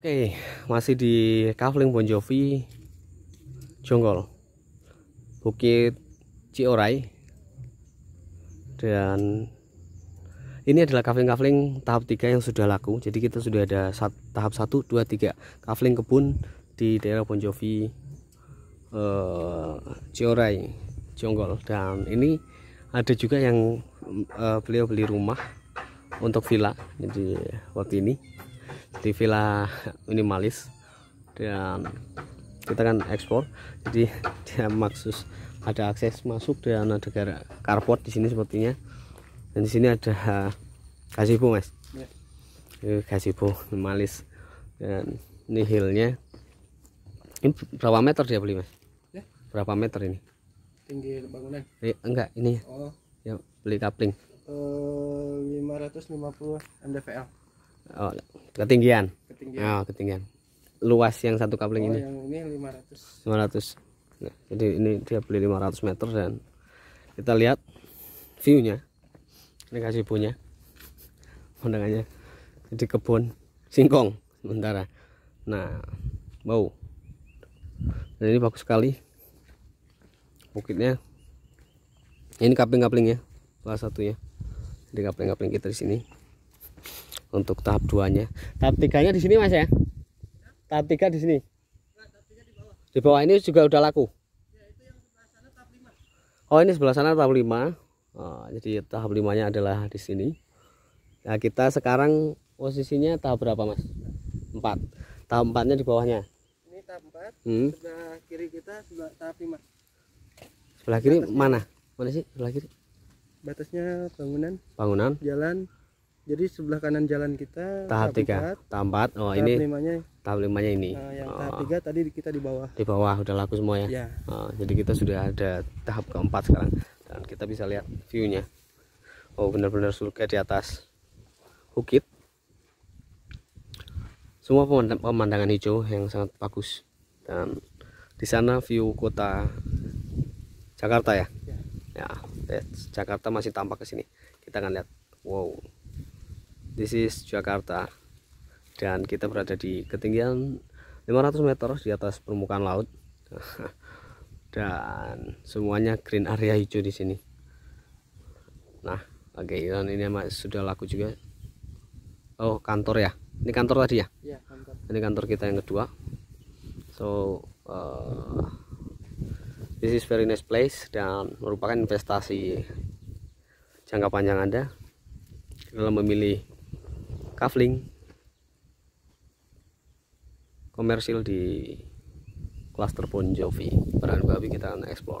Oke, masih di Kavling Bonjovi Jonggol. Bukit Ciorai. Dan ini adalah kavling-kavling tahap 3 yang sudah laku. Jadi kita sudah ada tahap 1, 2, 3 kavling kebun di daerah Bonjovi uh, eh, Ciorai Jonggol. Dan ini ada juga yang uh, beliau beli rumah untuk villa. Jadi waktu ini di villa minimalis dan kita kan ekspor jadi dia maksus ada akses masuk dan ada carport di sini sepertinya dan di sini ada gazebo mas ya. gazebo minimalis dan ini hillnya ini berapa meter dia beli mas ya. berapa meter ini tinggi bangunan eh, enggak ini ya. oh. ya beli kapling 550 eh, mdpl Oh, ketinggian. Ketinggian. Oh, ketinggian. Luas yang satu kapling oh, ini. Yang ini 500. 500. Nah, jadi ini dia beli 500 meter dan kita lihat view-nya. Ini kasih punya. pandangannya di kebun singkong sementara. Nah, bau. Dan ini bagus sekali. Bukitnya. Ini kapling kapling ya, salah satunya. Jadi kapling-kapling kita di sini untuk tahap duanya, tahap tiganya di sini mas ya tahap tiga di sini di bawah ini juga udah laku Oh ini sebelah sana tahap lima. oh, jadi tahap limanya adalah di sini nah kita sekarang posisinya tahap berapa mas Empat. tahap empatnya di bawahnya ini tahap empat. hmm. sebelah kiri kita sebelah tahap lima. sebelah kiri batasnya. mana mana sih sebelah kiri batasnya bangunan bangunan jalan jadi sebelah kanan jalan kita tahap tiga tahap empat oh tahap ini limanya tahap limanya ini uh, yang oh. tahap tiga tadi kita di bawah di bawah udah laku semua ya, yeah. Oh, jadi kita sudah ada tahap keempat sekarang dan kita bisa lihat viewnya oh benar-benar surga di atas bukit semua pemandangan hijau yang sangat bagus dan di sana view kota Jakarta ya iya. ya, ya Jakarta masih tampak ke sini kita akan lihat wow this is Jakarta dan kita berada di ketinggian 500 meter di atas permukaan laut dan semuanya green area hijau di sini nah oke okay, dan ini sudah laku juga oh kantor ya ini kantor tadi ya, ya kantor. ini kantor kita yang kedua so uh, this is very nice place dan merupakan investasi jangka panjang anda dalam memilih Kavling komersil di klaster Bon Jovi. Babi kita akan explore.